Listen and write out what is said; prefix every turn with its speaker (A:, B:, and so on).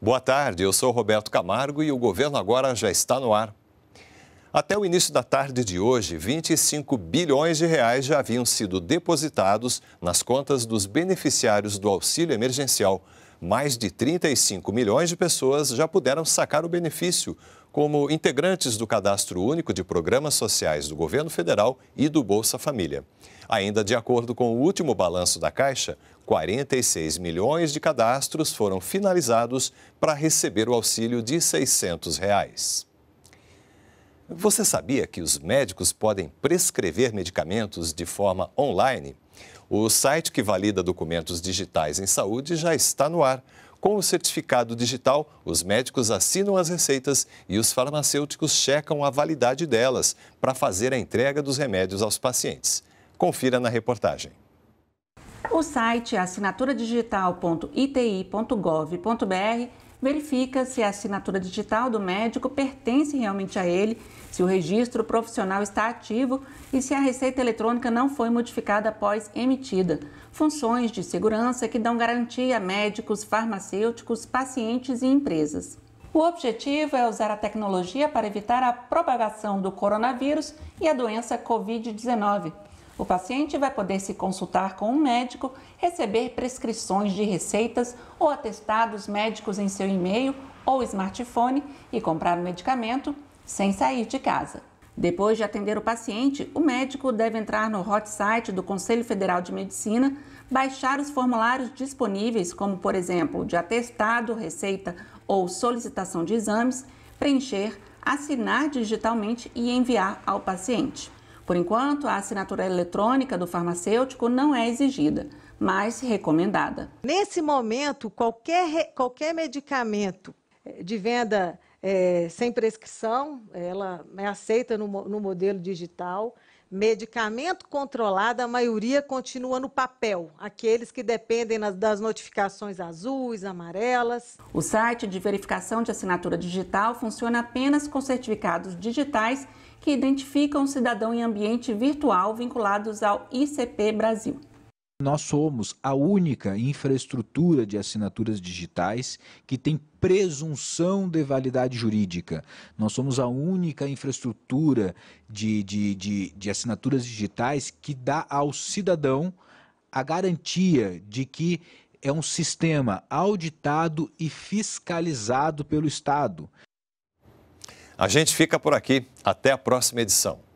A: Boa tarde, eu sou Roberto Camargo e o governo agora já está no ar. Até o início da tarde de hoje, 25 bilhões de reais já haviam sido depositados nas contas dos beneficiários do auxílio emergencial. Mais de 35 milhões de pessoas já puderam sacar o benefício, como integrantes do Cadastro Único de Programas Sociais do Governo Federal e do Bolsa Família. Ainda de acordo com o último balanço da Caixa, 46 milhões de cadastros foram finalizados para receber o auxílio de R$ 600. Reais. Você sabia que os médicos podem prescrever medicamentos de forma online? O site que valida documentos digitais em saúde já está no ar. Com o certificado digital, os médicos assinam as receitas e os farmacêuticos checam a validade delas para fazer a entrega dos remédios aos pacientes. Confira na reportagem.
B: O site assinaturadigital.iti.gov.br verifica se a assinatura digital do médico pertence realmente a ele, se o registro profissional está ativo e se a receita eletrônica não foi modificada após emitida. Funções de segurança que dão garantia a médicos, farmacêuticos, pacientes e empresas. O objetivo é usar a tecnologia para evitar a propagação do coronavírus e a doença Covid-19. O paciente vai poder se consultar com um médico, receber prescrições de receitas ou atestados médicos em seu e-mail ou smartphone e comprar o medicamento sem sair de casa. Depois de atender o paciente, o médico deve entrar no hot site do Conselho Federal de Medicina, baixar os formulários disponíveis, como por exemplo, de atestado, receita ou solicitação de exames, preencher, assinar digitalmente e enviar ao paciente. Por enquanto, a assinatura eletrônica do farmacêutico não é exigida, mas recomendada. Nesse momento, qualquer, qualquer medicamento de venda é, sem prescrição, ela
A: é aceita no, no modelo digital. Medicamento controlado, a maioria continua no papel, aqueles que dependem das notificações azuis, amarelas.
B: O site de verificação de assinatura digital funciona apenas com certificados digitais que identificam o cidadão em ambiente virtual vinculados ao ICP Brasil.
C: Nós somos a única infraestrutura de assinaturas digitais que tem presunção de validade jurídica. Nós somos a única infraestrutura de, de, de, de assinaturas digitais que dá ao cidadão a garantia de que é um sistema auditado e fiscalizado pelo Estado.
A: A gente fica por aqui. Até a próxima edição.